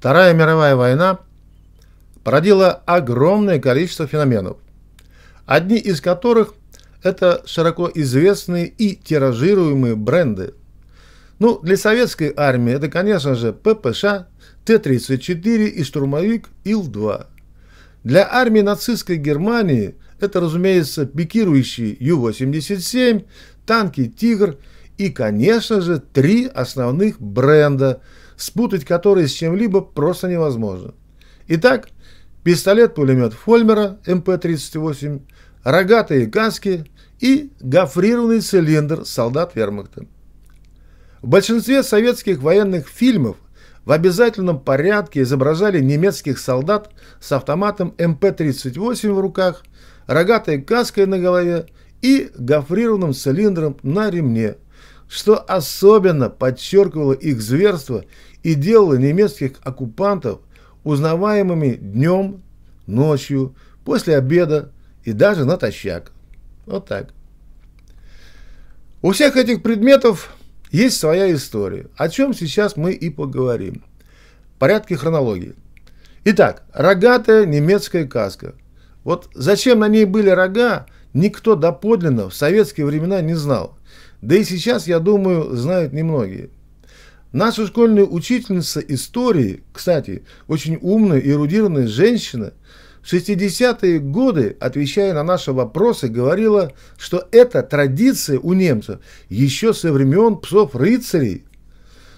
Вторая мировая война породила огромное количество феноменов, одни из которых – это широко известные и тиражируемые бренды. Ну, для советской армии это, конечно же, ППШ, Т-34 и штурмовик Ил-2. Для армии нацистской Германии это, разумеется, пикирующие Ю-87, танки «Тигр» и, конечно же, три основных бренда – спутать которые с чем-либо просто невозможно. Итак, пистолет-пулемет Фольмера МП-38, рогатые каски и гофрированный цилиндр солдат вермахта. В большинстве советских военных фильмов в обязательном порядке изображали немецких солдат с автоматом МП-38 в руках, рогатой каской на голове и гофрированным цилиндром на ремне – что особенно подчеркивало их зверство и делало немецких оккупантов узнаваемыми днем, ночью, после обеда и даже натощак. Вот так. У всех этих предметов есть своя история, о чем сейчас мы и поговорим. Порядки хронологии. Итак, рогатая немецкая каска. Вот зачем на ней были рога, никто доподлинно в советские времена не знал. Да и сейчас, я думаю, знают немногие. Наша школьная учительница истории, кстати, очень умная и эрудированная женщина, в 60-е годы, отвечая на наши вопросы, говорила, что это традиция у немцев еще со времен псов-рыцарей.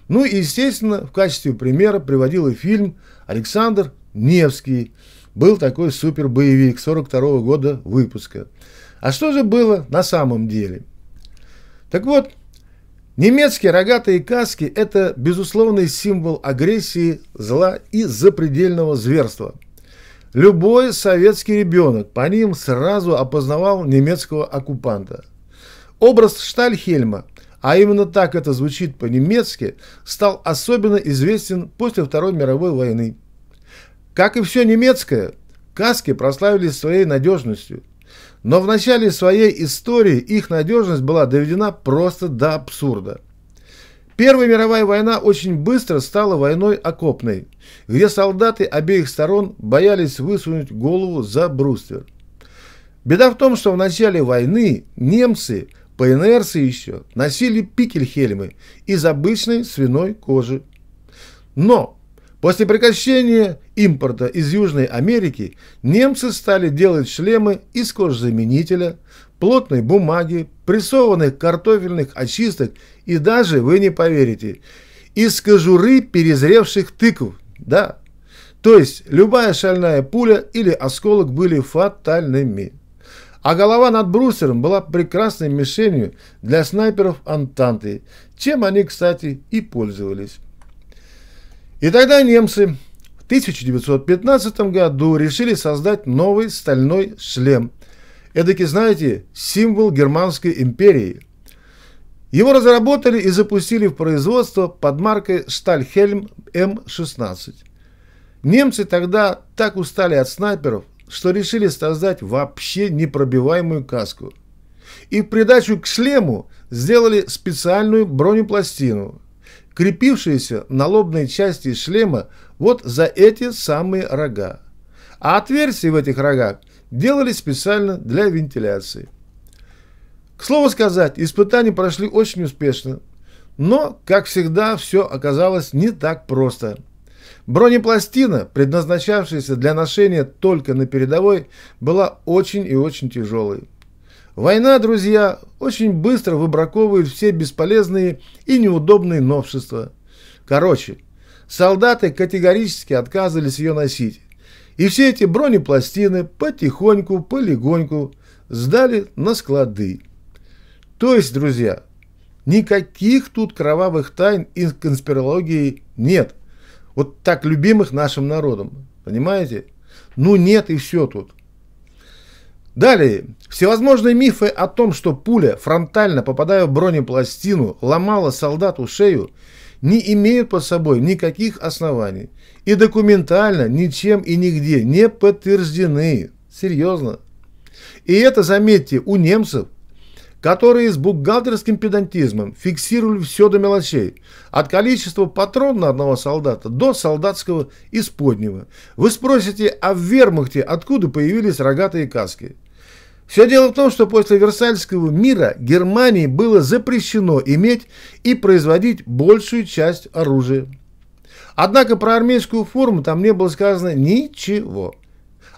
Ну и, естественно, в качестве примера приводила фильм «Александр Невский». Был такой супербоевик 42 -го года выпуска. А что же было на самом деле – так вот, немецкие рогатые каски – это безусловный символ агрессии, зла и запредельного зверства. Любой советский ребенок по ним сразу опознавал немецкого оккупанта. Образ Штальхельма, а именно так это звучит по-немецки, стал особенно известен после Второй мировой войны. Как и все немецкое, каски прославились своей надежностью – но в начале своей истории их надежность была доведена просто до абсурда. Первая мировая война очень быстро стала войной окопной, где солдаты обеих сторон боялись высунуть голову за бруствер. Беда в том, что в начале войны немцы по инерции еще носили пикельхельмы из обычной свиной кожи. Но после прекращения импорта из Южной Америки немцы стали делать шлемы из кожзаменителя, плотной бумаги, прессованных картофельных очисток и даже, вы не поверите, из кожуры перезревших тыкв. Да, то есть любая шальная пуля или осколок были фатальными. А голова над брусером была прекрасной мишенью для снайперов Антанты, чем они, кстати, и пользовались. И тогда немцы 1915 году решили создать новый стальной шлем. Эдакий, знаете, символ Германской империи. Его разработали и запустили в производство под маркой «Штальхельм М-16». Немцы тогда так устали от снайперов, что решили создать вообще непробиваемую каску. И в придачу к шлему сделали специальную бронепластину, крепившиеся на лобной части шлема вот за эти самые рога. А отверстия в этих рогах делали специально для вентиляции. К слову сказать, испытания прошли очень успешно, но, как всегда, все оказалось не так просто. Бронепластина, предназначавшаяся для ношения только на передовой, была очень и очень тяжелой. Война, друзья, очень быстро выбраковывает все бесполезные и неудобные новшества. Короче, солдаты категорически отказывались ее носить. И все эти бронепластины потихоньку, полегоньку сдали на склады. То есть, друзья, никаких тут кровавых тайн и конспирологии нет. Вот так любимых нашим народом. Понимаете? Ну нет и все тут. Далее, всевозможные мифы о том, что пуля, фронтально попадая в бронепластину, ломала солдату шею, не имеют под собой никаких оснований и документально ничем и нигде не подтверждены. Серьезно. И это, заметьте, у немцев, которые с бухгалтерским педантизмом фиксировали все до мелочей, от количества патронов на одного солдата до солдатского исподнего. Вы спросите, а в вермахте откуда появились рогатые каски? Все дело в том, что после Версальского мира Германии было запрещено иметь и производить большую часть оружия. Однако про армейскую форму там не было сказано ничего.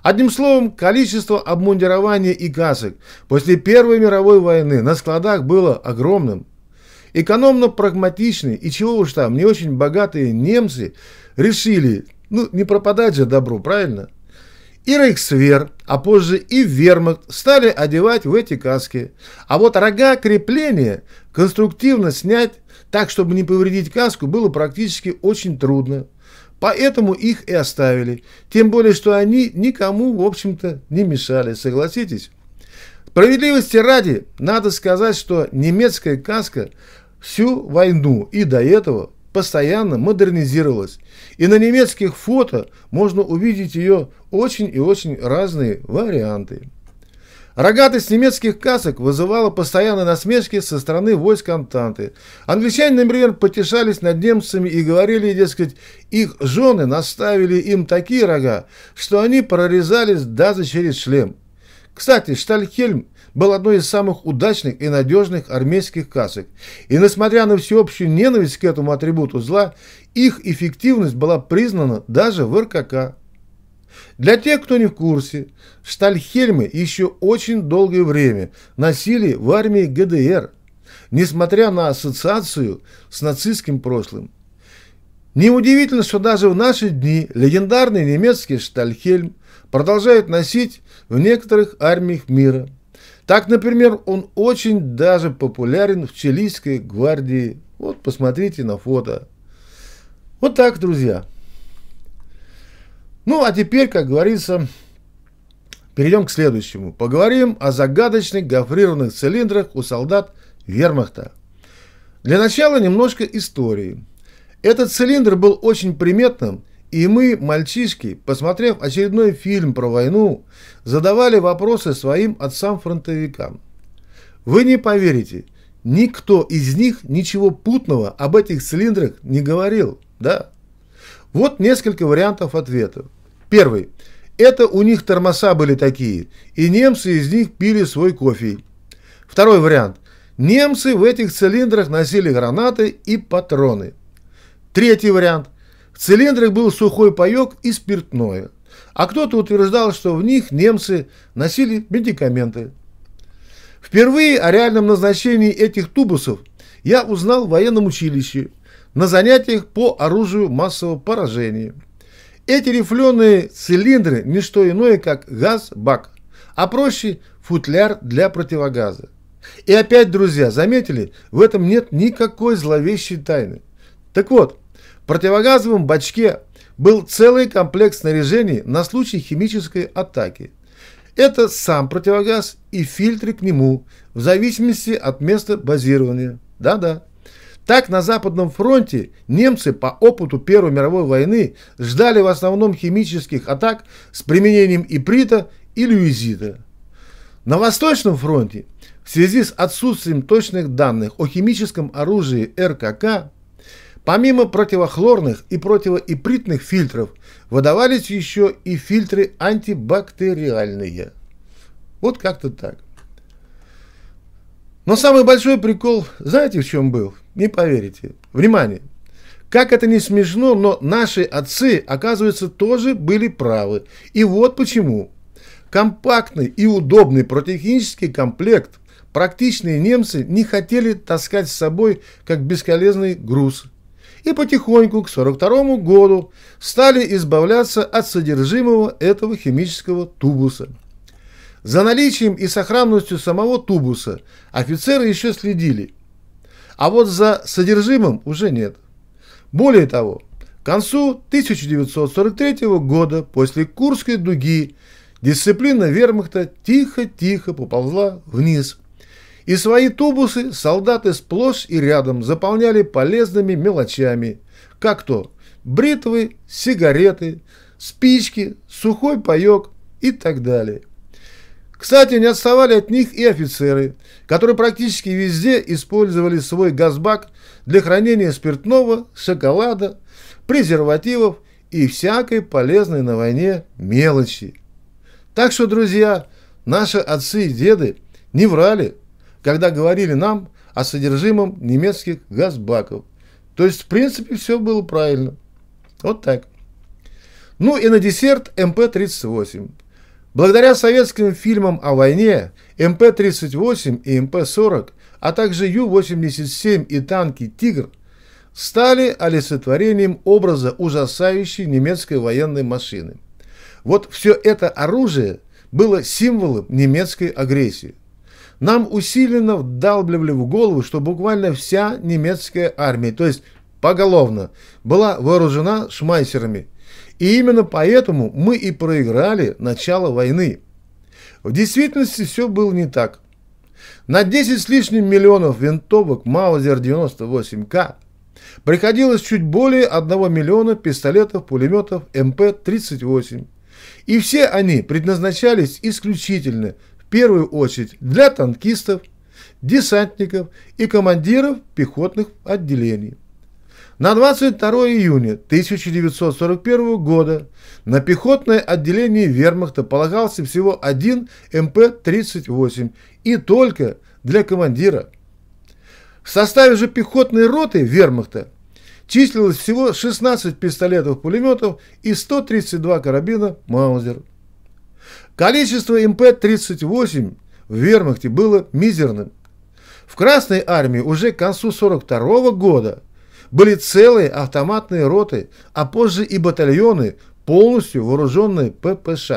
Одним словом, количество обмундирования и касок после Первой мировой войны на складах было огромным. Экономно-прагматичные и чего уж там, не очень богатые немцы решили, ну не пропадать же добру, правильно? И Рейхсвер, а позже и Вермахт стали одевать в эти каски. А вот рога крепления конструктивно снять так, чтобы не повредить каску, было практически очень трудно. Поэтому их и оставили. Тем более, что они никому, в общем-то, не мешали, согласитесь? Справедливости ради, надо сказать, что немецкая каска всю войну и до этого постоянно модернизировалась. И на немецких фото можно увидеть ее очень и очень разные варианты. Рогатость немецких касок вызывала постоянные насмешки со стороны войск Антанты. Англичане, например, потешались над немцами и говорили, дескать, их жены наставили им такие рога, что они прорезались даже через шлем. Кстати, Штальхельм был одной из самых удачных и надежных армейских касок, и несмотря на всеобщую ненависть к этому атрибуту зла, их эффективность была признана даже в РКК. Для тех, кто не в курсе, штальхельмы еще очень долгое время носили в армии ГДР, несмотря на ассоциацию с нацистским прошлым. Неудивительно, что даже в наши дни легендарный немецкий штальхельм продолжают носить в некоторых армиях мира. Так, например, он очень даже популярен в чилийской гвардии. Вот, посмотрите на фото. Вот так, друзья. Ну, а теперь, как говорится, перейдем к следующему. Поговорим о загадочных гофрированных цилиндрах у солдат вермахта. Для начала немножко истории. Этот цилиндр был очень приметным – и мы, мальчишки, посмотрев очередной фильм про войну, задавали вопросы своим отцам-фронтовикам. Вы не поверите, никто из них ничего путного об этих цилиндрах не говорил, да? Вот несколько вариантов ответов. Первый. Это у них тормоза были такие, и немцы из них пили свой кофе. Второй вариант. Немцы в этих цилиндрах носили гранаты и патроны. Третий вариант. В цилиндрах был сухой паек и спиртное, а кто-то утверждал, что в них немцы носили медикаменты. Впервые о реальном назначении этих тубусов я узнал в военном училище на занятиях по оружию массового поражения. Эти рифленые цилиндры – не что иное, как газ-бак, а проще – футляр для противогаза. И опять, друзья, заметили, в этом нет никакой зловещей тайны. Так вот, в противогазовом бачке был целый комплект снаряжений на случай химической атаки. Это сам противогаз и фильтры к нему, в зависимости от места базирования. Да-да. Так на Западном фронте немцы по опыту Первой мировой войны ждали в основном химических атак с применением иприта и люизита. На Восточном фронте в связи с отсутствием точных данных о химическом оружии РКК Помимо противохлорных и противоипритных фильтров, выдавались еще и фильтры антибактериальные. Вот как-то так. Но самый большой прикол, знаете, в чем был? Не поверите. Внимание! Как это не смешно, но наши отцы, оказывается, тоже были правы. И вот почему. Компактный и удобный протехнический комплект практичные немцы не хотели таскать с собой как бесколезный груз – и потихоньку к 42 году стали избавляться от содержимого этого химического тубуса. За наличием и сохранностью самого тубуса офицеры еще следили, а вот за содержимым уже нет. Более того, к концу 1943 года после Курской дуги дисциплина вермахта тихо-тихо поползла вниз – и свои тубусы солдаты сплошь и рядом заполняли полезными мелочами, как то бритвы, сигареты, спички, сухой паёк и так далее. Кстати, не отставали от них и офицеры, которые практически везде использовали свой газбак для хранения спиртного, шоколада, презервативов и всякой полезной на войне мелочи. Так что, друзья, наши отцы и деды не врали – когда говорили нам о содержимом немецких газбаков. То есть, в принципе, все было правильно. Вот так. Ну и на десерт МП-38. Благодаря советским фильмам о войне МП-38 и МП-40, а также Ю-87 и танки «Тигр» стали олицетворением образа ужасающей немецкой военной машины. Вот все это оружие было символом немецкой агрессии. Нам усиленно вдалбливали в голову, что буквально вся немецкая армия, то есть поголовно, была вооружена шмайсерами. И именно поэтому мы и проиграли начало войны. В действительности все было не так. На 10 с лишним миллионов винтовок Маузер 98К приходилось чуть более 1 миллиона пистолетов, пулеметов МП-38. И все они предназначались исключительно первую очередь для танкистов, десантников и командиров пехотных отделений. На 22 июня 1941 года на пехотное отделение вермахта полагался всего один МП-38 эм и только для командира. В составе же пехотной роты вермахта числилось всего 16 пистолетов-пулеметов и 132 карабина «Маузер». Количество МП-38 в вермахте было мизерным. В Красной армии уже к концу 42 -го года были целые автоматные роты, а позже и батальоны, полностью вооруженные ППШ.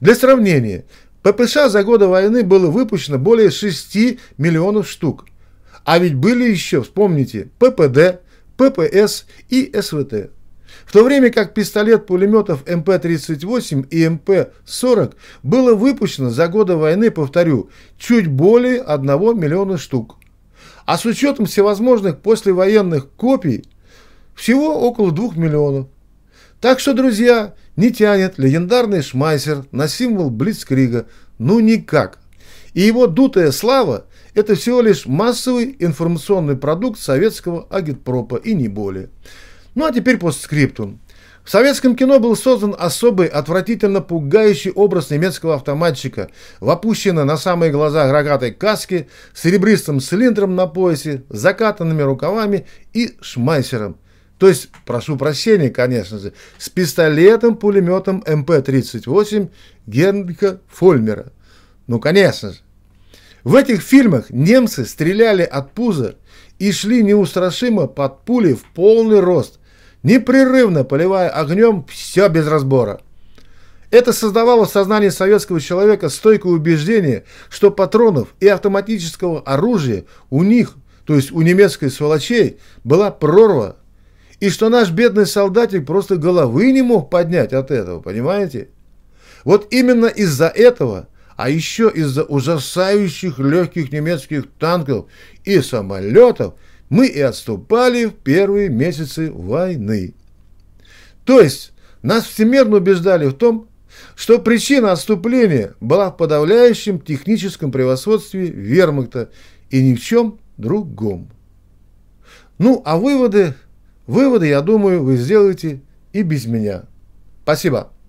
Для сравнения, ППШ за годы войны было выпущено более 6 миллионов штук. А ведь были еще, вспомните, ППД, ППС и СВТ в то время как пистолет пулеметов МП-38 и МП-40 было выпущено за годы войны, повторю, чуть более 1 миллиона штук. А с учетом всевозможных послевоенных копий, всего около 2 миллионов. Так что, друзья, не тянет легендарный Шмайсер на символ Блицкрига, ну никак. И его дутая слава – это всего лишь массовый информационный продукт советского агитпропа и не более. Ну а теперь постскриптум. В советском кино был создан особый, отвратительно пугающий образ немецкого автоматчика в опущенной на самые глаза рогатой каске, с серебристым цилиндром на поясе, закатанными рукавами и шмайсером. То есть, прошу прощения, конечно же, с пистолетом-пулеметом МП-38 эм Генрика Фольмера. Ну, конечно же. В этих фильмах немцы стреляли от пуза и шли неустрашимо под пули в полный рост, непрерывно поливая огнем все без разбора. Это создавало в сознании советского человека стойкое убеждение, что патронов и автоматического оружия у них, то есть у немецкой сволочей, была прорва, и что наш бедный солдатик просто головы не мог поднять от этого, понимаете? Вот именно из-за этого, а еще из-за ужасающих легких немецких танков и самолетов – мы и отступали в первые месяцы войны. То есть нас всемерно убеждали в том, что причина отступления была в подавляющем техническом превосходстве вермахта и ни в чем другом. Ну, а выводы, выводы, я думаю, вы сделаете и без меня. Спасибо.